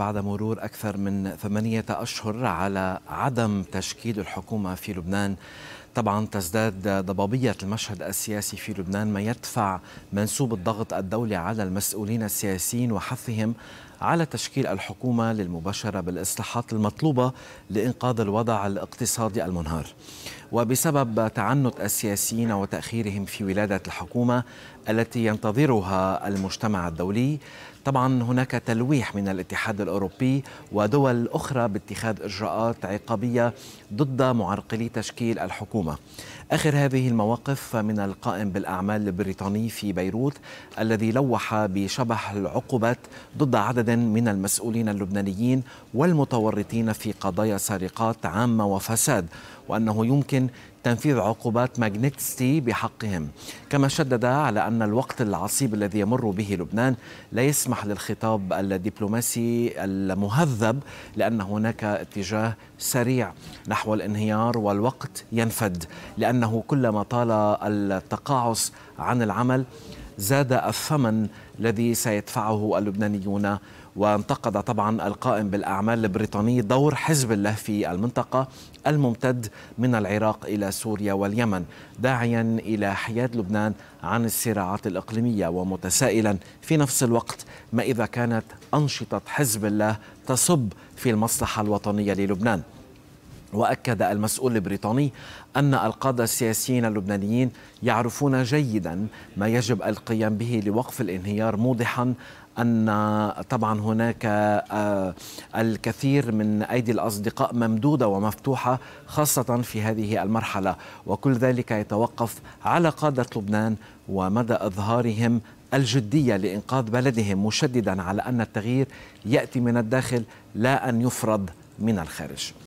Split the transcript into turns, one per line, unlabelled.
بعد مرور أكثر من ثمانية أشهر على عدم تشكيل الحكومة في لبنان طبعا تزداد ضبابية المشهد السياسي في لبنان ما يدفع منسوب الضغط الدولي على المسؤولين السياسيين وحثهم على تشكيل الحكومة للمباشرة بالإصلاحات المطلوبة لإنقاذ الوضع الاقتصادي المنهار وبسبب تعنت السياسيين وتأخيرهم في ولادة الحكومة التي ينتظرها المجتمع الدولي طبعا هناك تلويح من الاتحاد الأوروبي ودول أخرى باتخاذ إجراءات عقابية ضد معرقلي تشكيل الحكومة آخر هذه المواقف من القائم بالأعمال البريطاني في بيروت الذي لوح بشبح العقوبات ضد عدد من المسؤولين اللبنانيين والمتورطين في قضايا سرقات عامة وفساد وأنه يمكن تنفيذ عقوبات ماجنيتسكي بحقهم كما شدد على أن الوقت العصيب الذي يمر به لبنان لا يسمح للخطاب الدبلوماسي المهذب لأن هناك اتجاه سريع نحو الانهيار والوقت ينفد لأنه كلما طال التقاعس عن العمل زاد الثمن الذي سيدفعه اللبنانيون وانتقد طبعا القائم بالاعمال البريطاني دور حزب الله في المنطقه الممتد من العراق الى سوريا واليمن داعيا الى حياد لبنان عن الصراعات الاقليميه ومتسائلا في نفس الوقت ما اذا كانت انشطه حزب الله تصب في المصلحه الوطنيه للبنان واكد المسؤول البريطاني ان القاده السياسيين اللبنانيين يعرفون جيدا ما يجب القيام به لوقف الانهيار موضحا ان طبعا هناك آه، الكثير من ايدي الاصدقاء ممدوده ومفتوحه خاصه في هذه المرحله وكل ذلك يتوقف على قاده لبنان ومدى اظهارهم الجديه لانقاذ بلدهم مشددا على ان التغيير ياتي من الداخل لا ان يفرض من الخارج